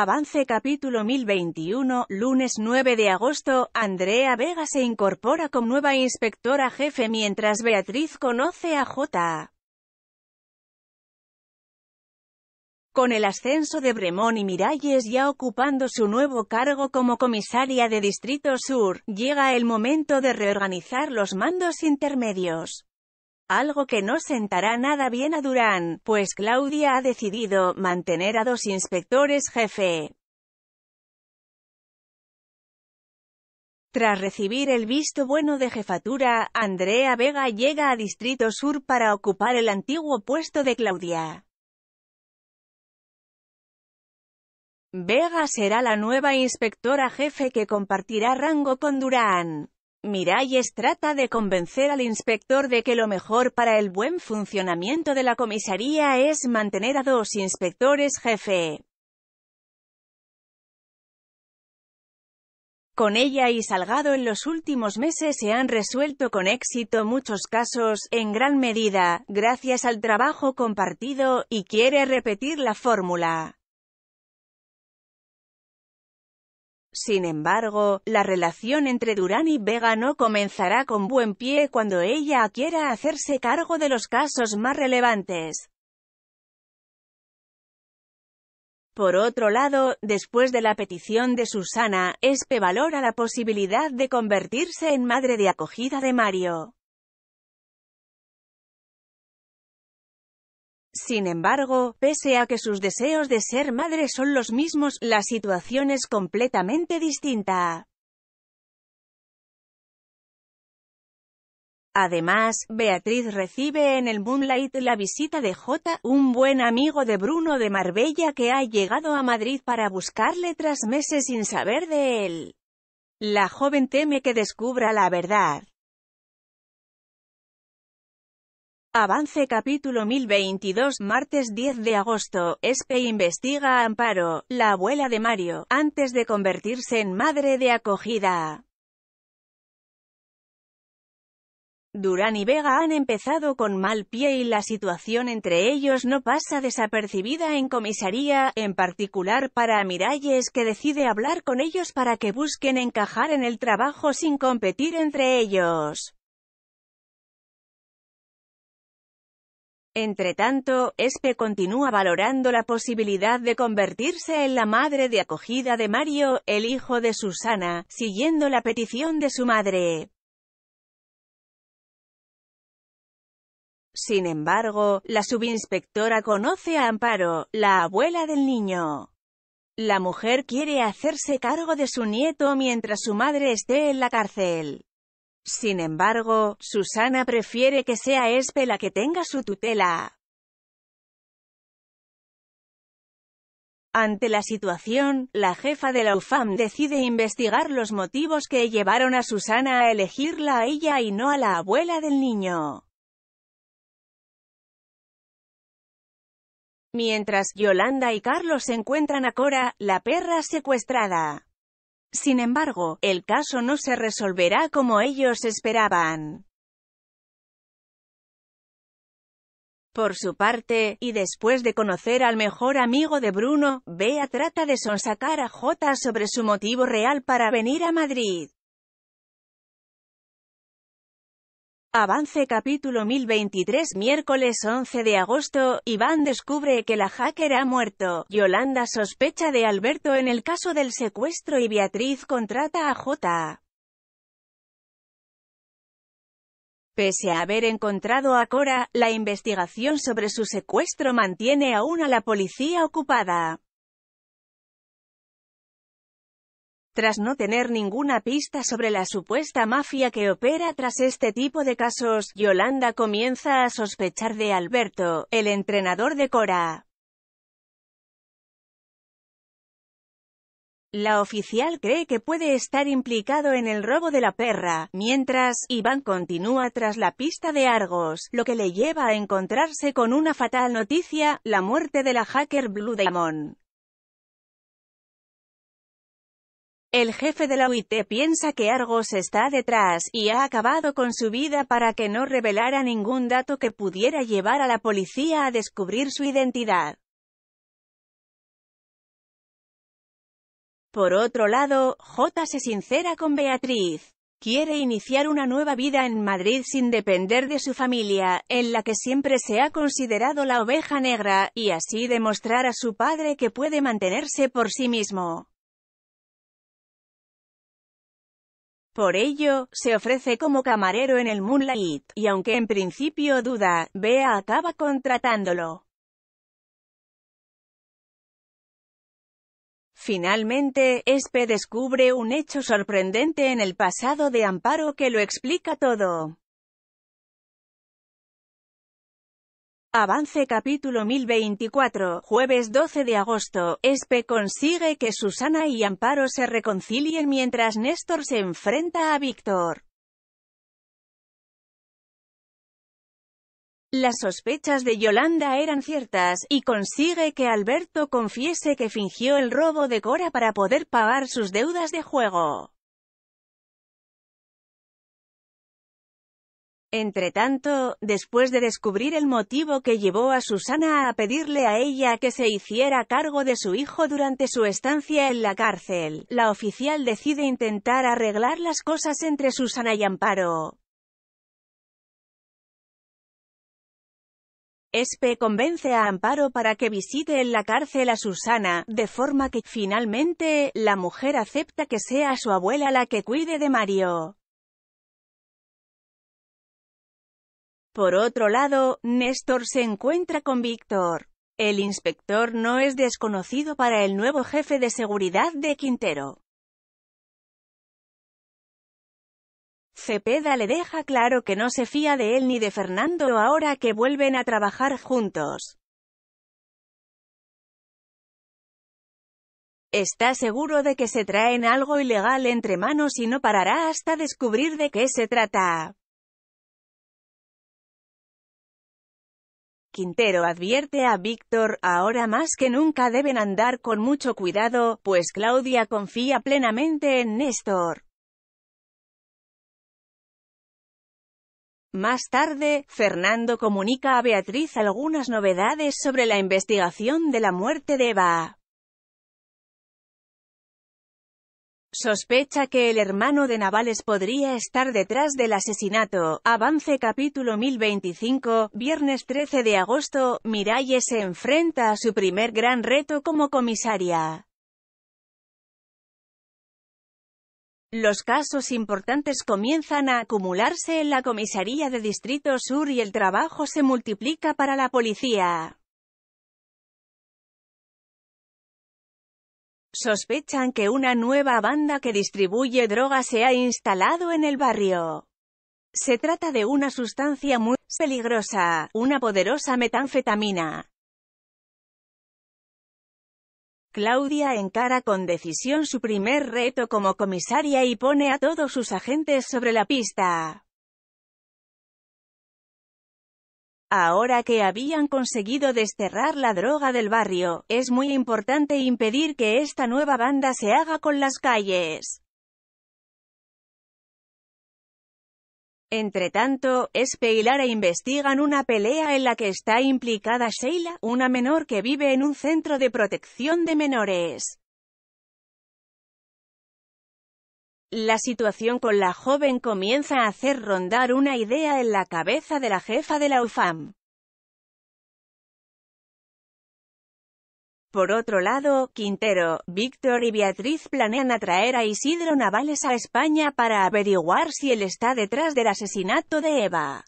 Avance capítulo 1021, lunes 9 de agosto, Andrea Vega se incorpora como nueva inspectora jefe mientras Beatriz conoce a J. Con el ascenso de Bremón y Miralles ya ocupando su nuevo cargo como comisaria de Distrito Sur, llega el momento de reorganizar los mandos intermedios algo que no sentará nada bien a Durán, pues Claudia ha decidido mantener a dos inspectores jefe. Tras recibir el visto bueno de jefatura, Andrea Vega llega a Distrito Sur para ocupar el antiguo puesto de Claudia. Vega será la nueva inspectora jefe que compartirá rango con Durán. Miralles trata de convencer al inspector de que lo mejor para el buen funcionamiento de la comisaría es mantener a dos inspectores jefe. Con ella y Salgado en los últimos meses se han resuelto con éxito muchos casos, en gran medida, gracias al trabajo compartido, y quiere repetir la fórmula. Sin embargo, la relación entre Durán y Vega no comenzará con buen pie cuando ella quiera hacerse cargo de los casos más relevantes. Por otro lado, después de la petición de Susana, Espe valora la posibilidad de convertirse en madre de acogida de Mario. Sin embargo, pese a que sus deseos de ser madre son los mismos, la situación es completamente distinta. Además, Beatriz recibe en el Moonlight la visita de J, un buen amigo de Bruno de Marbella que ha llegado a Madrid para buscarle tras meses sin saber de él. La joven teme que descubra la verdad. Avance capítulo 1022 Martes 10 de agosto, Espe investiga a Amparo, la abuela de Mario, antes de convertirse en madre de acogida. Durán y Vega han empezado con mal pie y la situación entre ellos no pasa desapercibida en comisaría, en particular para Miralles que decide hablar con ellos para que busquen encajar en el trabajo sin competir entre ellos. Entretanto, Espe continúa valorando la posibilidad de convertirse en la madre de acogida de Mario, el hijo de Susana, siguiendo la petición de su madre. Sin embargo, la subinspectora conoce a Amparo, la abuela del niño. La mujer quiere hacerse cargo de su nieto mientras su madre esté en la cárcel. Sin embargo, Susana prefiere que sea Espe la que tenga su tutela. Ante la situación, la jefa de la UFAM decide investigar los motivos que llevaron a Susana a elegirla a ella y no a la abuela del niño. Mientras Yolanda y Carlos encuentran a Cora, la perra secuestrada. Sin embargo, el caso no se resolverá como ellos esperaban. Por su parte, y después de conocer al mejor amigo de Bruno, Bea trata de sonsacar a J sobre su motivo real para venir a Madrid. Avance capítulo 1023 miércoles 11 de agosto, Iván descubre que la hacker ha muerto, Yolanda sospecha de Alberto en el caso del secuestro y Beatriz contrata a J. Pese a haber encontrado a Cora, la investigación sobre su secuestro mantiene aún a la policía ocupada. tras no tener ninguna pista sobre la supuesta mafia que opera tras este tipo de casos, Yolanda comienza a sospechar de Alberto, el entrenador de Cora. La oficial cree que puede estar implicado en el robo de la perra, mientras, Iván continúa tras la pista de Argos, lo que le lleva a encontrarse con una fatal noticia, la muerte de la hacker Blue Demon. El jefe de la OIT piensa que Argos está detrás, y ha acabado con su vida para que no revelara ningún dato que pudiera llevar a la policía a descubrir su identidad. Por otro lado, J se sincera con Beatriz. Quiere iniciar una nueva vida en Madrid sin depender de su familia, en la que siempre se ha considerado la oveja negra, y así demostrar a su padre que puede mantenerse por sí mismo. Por ello, se ofrece como camarero en el Moonlight, y aunque en principio duda, Bea acaba contratándolo. Finalmente, Espe descubre un hecho sorprendente en el pasado de Amparo que lo explica todo. Avance capítulo 1024, jueves 12 de agosto, Espe consigue que Susana y Amparo se reconcilien mientras Néstor se enfrenta a Víctor. Las sospechas de Yolanda eran ciertas, y consigue que Alberto confiese que fingió el robo de Cora para poder pagar sus deudas de juego. Entretanto, después de descubrir el motivo que llevó a Susana a pedirle a ella que se hiciera cargo de su hijo durante su estancia en la cárcel, la oficial decide intentar arreglar las cosas entre Susana y Amparo. Espe convence a Amparo para que visite en la cárcel a Susana, de forma que, finalmente, la mujer acepta que sea su abuela la que cuide de Mario. Por otro lado, Néstor se encuentra con Víctor. El inspector no es desconocido para el nuevo jefe de seguridad de Quintero. Cepeda le deja claro que no se fía de él ni de Fernando ahora que vuelven a trabajar juntos. Está seguro de que se traen algo ilegal entre manos y no parará hasta descubrir de qué se trata. Quintero advierte a Víctor, ahora más que nunca deben andar con mucho cuidado, pues Claudia confía plenamente en Néstor. Más tarde, Fernando comunica a Beatriz algunas novedades sobre la investigación de la muerte de Eva. Sospecha que el hermano de Navales podría estar detrás del asesinato. Avance capítulo 1025, viernes 13 de agosto, Miralles se enfrenta a su primer gran reto como comisaria. Los casos importantes comienzan a acumularse en la comisaría de Distrito Sur y el trabajo se multiplica para la policía. Sospechan que una nueva banda que distribuye droga se ha instalado en el barrio. Se trata de una sustancia muy peligrosa, una poderosa metanfetamina. Claudia encara con decisión su primer reto como comisaria y pone a todos sus agentes sobre la pista. Ahora que habían conseguido desterrar la droga del barrio, es muy importante impedir que esta nueva banda se haga con las calles. Entretanto, Espe y Lara investigan una pelea en la que está implicada Sheila, una menor que vive en un centro de protección de menores. La situación con la joven comienza a hacer rondar una idea en la cabeza de la jefa de la UFAM. Por otro lado, Quintero, Víctor y Beatriz planean atraer a Isidro Navales a España para averiguar si él está detrás del asesinato de Eva.